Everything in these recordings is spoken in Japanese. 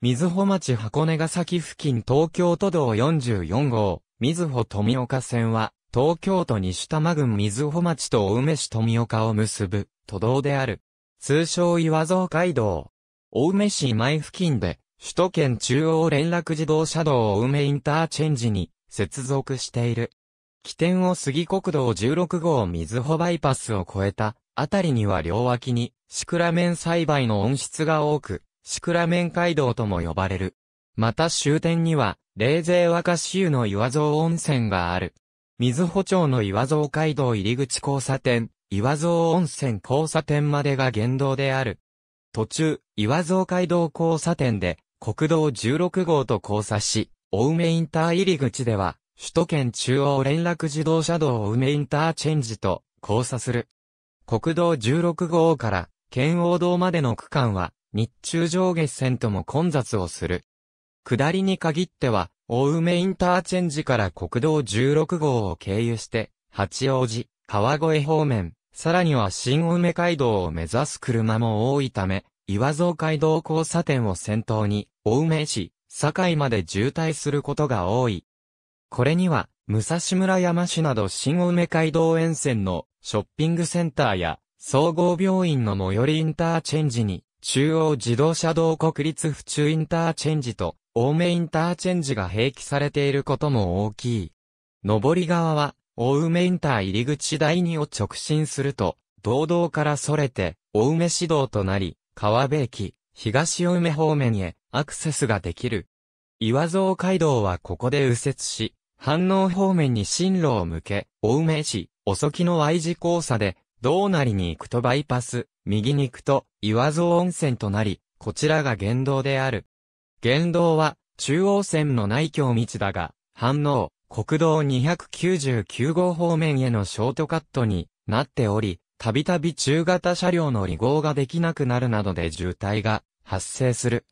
水穂町箱根ヶ崎付近東京都道44号、水穂富岡線は、東京都西多摩郡水穂町と青梅市富岡を結ぶ、都道である。通称岩蔵街道。青梅市前付近で、首都圏中央連絡自動車道青梅インターチェンジに接続している。起点を杉国道16号水穂バイパスを越えたあたりには両脇にシクラメン栽培の温室が多く、シクラメン街道とも呼ばれる。また終点には、冷泉若州の岩蔵温泉がある。水穂町の岩蔵街道入り口交差点、岩蔵温泉交差点までが原道である。途中、岩蔵街道交差点で、国道16号と交差し、大梅インター入り口では、首都圏中央連絡自動車道を梅インターチェンジと交差する。国道16号から、県王道までの区間は、日中上下線とも混雑をする。下りに限っては、大梅インターチェンジから国道16号を経由して、八王子、川越方面、さらには新梅街道を目指す車も多いため、岩蔵街道交差点を先頭に、大梅市、堺まで渋滞することが多い。これには、武蔵村山市など新梅街道沿線のショッピングセンターや総合病院の最寄りインターチェンジに中央自動車道国立府中インターチェンジと、青梅インターチェンジが併記されていることも大きい。上り側は、青梅インター入り口第2を直進すると、道道から逸れて、青梅市道となり、川辺駅、東青梅方面へアクセスができる。岩蔵街道はここで右折し、反応方面に進路を向け、青梅市、遅きの Y 字交差で、道なりに行くとバイパス、右に行くと岩蔵温泉となり、こちらが原道である。原道は中央線の内京道だが、反応、国道299号方面へのショートカットになっており、たびたび中型車両の離合ができなくなるなどで渋滞が発生する。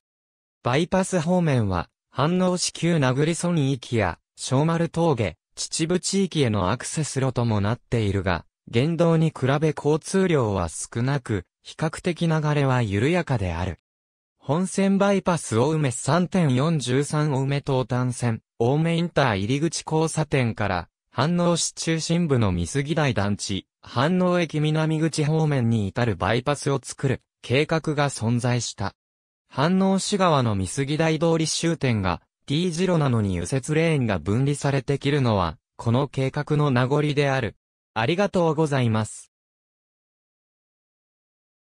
バイパス方面は、反応市旧名栗村域や、小丸峠、秩父地域へのアクセス路ともなっているが、言動に比べ交通量は少なく、比較的流れは緩やかである。本線バイパス青梅3.413埋梅東端線、青梅インター入り口交差点から、反応市中心部の三杉台団地、反応駅南口方面に至るバイパスを作る計画が存在した。反応市側の三杉台通り終点が T 字路なのに右折レーンが分離されて切るのは、この計画の名残である。ありがとうございます。